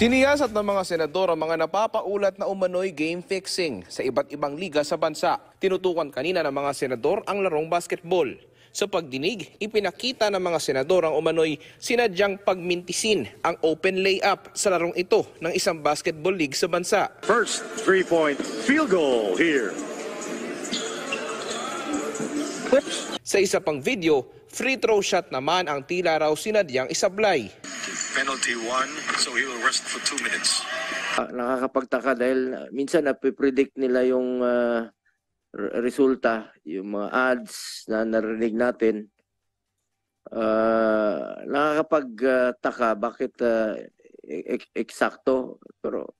Siniyasat ng mga senador ang mga napapaulat na umano'y game fixing sa iba't ibang liga sa bansa. Tinutukan kanina ng mga senador ang larong basketball. Sa pagdinig, ipinakita ng mga senador ang umano'y sinadyang pagmintisin ang open layup sa larong ito ng isang basketball league sa bansa. First three-point field goal here. Sa isa pang video, free throw shot naman ang tila raw sinadyang isablay penalty one, so he will rest for two minutes. Ah, nakakapagtaka dahil ah, minsan napipredict nila yung ah, resulta, yung mga ads na narinig natin. Ah, nakakapagtaka bakit ah, e-, e-, eksakto pero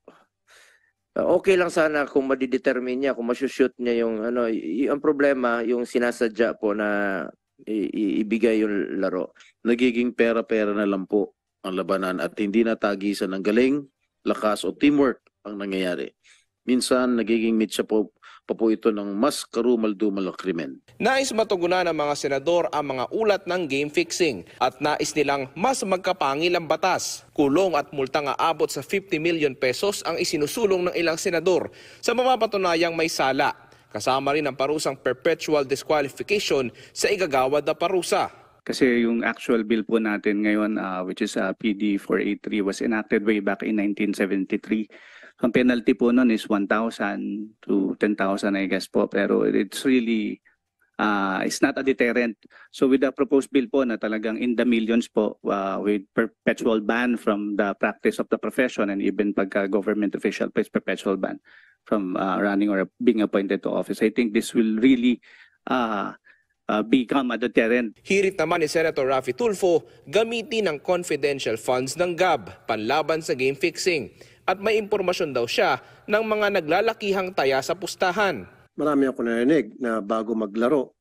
ah, okay lang sana kung madidetermine niya kung masushoot niya yung ano ang problema yung sinasadya po na i- ibigay yung laro. Nagiging pera-pera na lang po ang labanan at hindi natagisan ng galing, lakas o teamwork ang nangyayari. Minsan nagiging mitsa po pa po ito ng mas karumaldumal na krimen. Nais matugunan ng mga senador ang mga ulat ng game fixing at nais nilang mas magkapangil ang batas. Kulong at multa nga abot sa 50 million pesos ang isinusulong ng ilang senador sa mapapatunayang may sala. Kasama rin ang parusang perpetual disqualification sa igagawad na parusa. Kasi yung actual bill po natin ngayon, uh, which is uh, PD 483, was enacted way back in 1973. Ang penalty po noon is 1,000 to 10,000 I guess po. Pero it's really, uh, it's not a deterrent. So with the proposed bill po na talagang in the millions po uh, with perpetual ban from the practice of the profession and even pagka government official po perpetual ban from uh, running or being appointed to office. I think this will really uh, uh, become a deterrent. Hirit naman ni Senator Rafi Tulfo gamitin ang confidential funds ng GAB panlaban sa game fixing at may impormasyon daw siya ng mga naglalakihang taya sa pustahan. Marami ako narinig na bago maglaro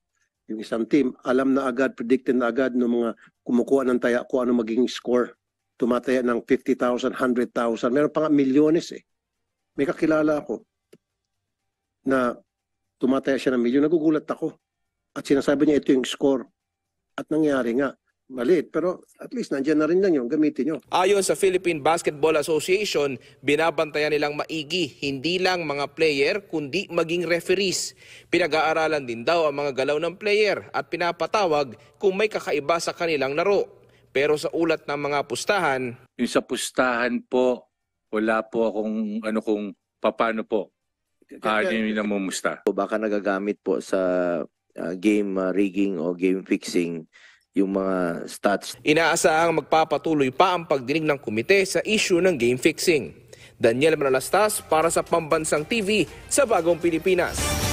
yung isang team, alam na agad, predicted na agad ng mga kumukuha ng taya kung ano magiging score. Tumataya ng 50,000, 100,000, meron pa nga milyones eh. May kakilala ako na tumataya siya ng milyon. Nagugulat ako at sinasabi niya ito yung score. At nangyari nga, maliit pero at least nandiyan na rin lang yung gamitin nyo. Ayon sa Philippine Basketball Association, binabantayan nilang maigi hindi lang mga player kundi maging referees. Pinag-aaralan din daw ang mga galaw ng player at pinapatawag kung may kakaiba sa kanilang laro. Pero sa ulat ng mga pustahan... Yung sa pustahan po, wala po akong ano kung papano po. Ah, uh, yun yung namumusta. Baka nagagamit po sa uh, game uh, rigging o game fixing yung mga stats. Inaasahang magpapatuloy pa ang pagdinig ng komite sa issue ng game fixing. Daniel Manalastas para sa Pambansang TV sa Bagong Pilipinas.